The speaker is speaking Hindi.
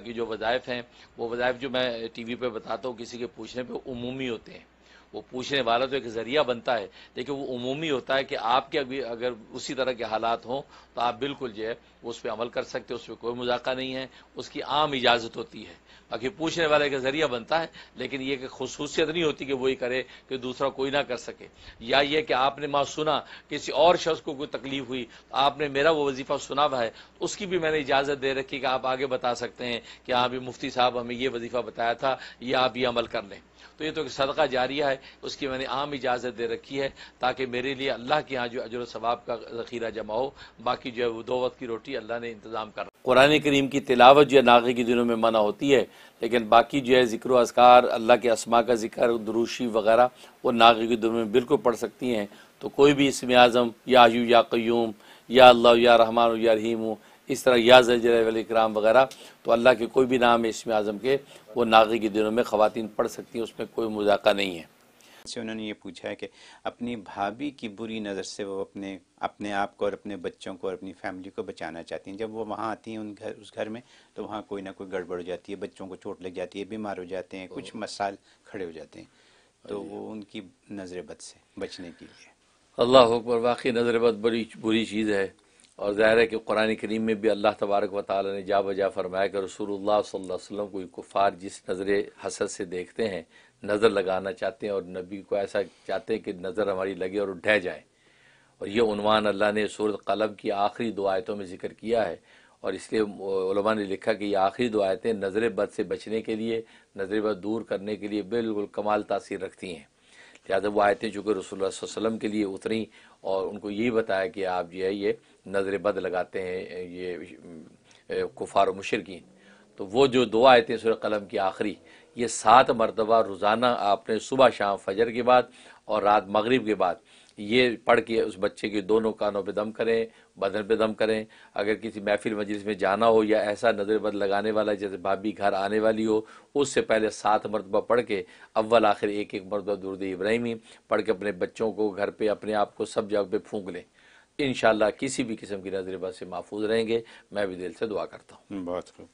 की जो वज़ायफ़ हैं वो वज़ायफ़ जो मैं टी वी पर बताता हूँ किसी के पूछने पर उमूमी होते हैं वो पूछने वाला तो एक जरिया बनता है लेकिन वो उमूमी होता है कि आपके अभी अगर उसी तरह के हालात हों तो आप बिल्कुल जो है उस पर अमल कर सकते हो उस पर कोई मजाका नहीं है उसकी आम इजाज़त होती है बाकी पूछने वाले का जरिया बनता है लेकिन ये कि खसूसियत नहीं होती कि वही करे कि दूसरा कोई ना कर सके या ये कि आपने माँ सुना किसी और शख्स को कोई तकलीफ हुई तो आपने मेरा वो वजीफ़ा सुना हुआ है उसकी भी मैंने इजाज़त दे रखी कि आप आगे बता सकते हैं कि हाँ भी मुफ्ती साहब हमें ये वजीफ़ा बताया था ये आप ये अमल कर लें तो ये तो एक सदका जारिया है उसकी मैंने आम इजाज़त दे रखी है ताकि मेरे लिए अल्लाह के यहाँ जो अजर सवाब का ज़खीरा जमा हो बाकी जो है वो दो वक्त की रोटी अल्लाह ने इंतज़ाम कर कुरान करीम की तिलावत जो है नागे के दिनों में मना होती है लेकिन बाकी जो है ज़िक्र असकार अल्लाह के असमा का जिक्र दरूशी वगैरह वो नागे के दिनों में बिल्कुल पढ़ सकती हैं तो कोई भी इसम आज़म या यू या क्यूम या अल्लाह या रहमान या रहीम इस तरह या जलकराम वगैरह तो अल्लाह के कोई भी नाम है इसम आज़म के वो नागे के दिनों में ख़वान पढ़ सकती हैं उसमें कोई मुजाका नहीं है से उन्होंने ये पूछा है कि अपनी भाभी की बुरी नज़र से वो अपने अपने आप को और अपने बच्चों को और अपनी फैमिली को बचाना चाहती हैं जब वो वहाँ आती हैं उन घर उस घर में तो वहाँ कोई ना कोई गड़बड़ हो जाती है बच्चों को चोट लग जाती है बीमार हो जाते हैं कुछ मसाल खड़े हो जाते हैं तो वो उनकी नज़र बद से बचने के लिए अल्लाह पर वाकई नज़र बद बड़ी बुरी चीज़ है और ज़ाहिर है कि कुरान करीम में भी अल्लाह तबारक वाली ने जा बजा फरमाया कि रसूलुल्लाह सल्लल्लाहु अलैहि वसल्लम को कुफार जिस नज़र हसद से देखते हैं नज़र लगाना चाहते हैं और नबी को ऐसा चाहते हैं कि नज़र हमारी लगे और ढह जाए और ये उनवान अल्लाह ने सूरत कलब की आखिरी दो आयतों में ज़िक्र किया है और इसलिए ने लिखा कि ये आखिरी दो आयतें नज़र बद से बचने के लिए नज़र बद दूर करने के लिए बिल्कुल कमाल तासीर रखती हैं लिहाजा वो आयतें चूँकि रसोल्ला के लिए उतरी और उनको यही बताया कि आप जो है ये नज़र बद लगाते हैं ये कुफार मुशरकिन तो वो जो दो आयतें सुर कलम की आखिरी ये सात मरतबा रोज़ाना आपने सुबह शाम फजर के बाद और रात मगरब के बाद ये पढ़ के उस बच्चे के दोनों कानों पे दम करें बदन पे दम करें अगर किसी महफिल मजलिस में जाना हो या ऐसा नज़रबंद लगाने वाला जैसे भाभी घर आने वाली हो उससे पहले सात मरतबा पढ़ के अव्वल आखिर एक एक मरतबा दुरद इब्राहिमी पढ़ के अपने बच्चों को घर पर अपने आप को सब जगह पर फूक लें इन किसी भी किस्म की नज़रबंद से महफूज रहेंगे मैं भी दिल से दुआ करता हूँ बहुत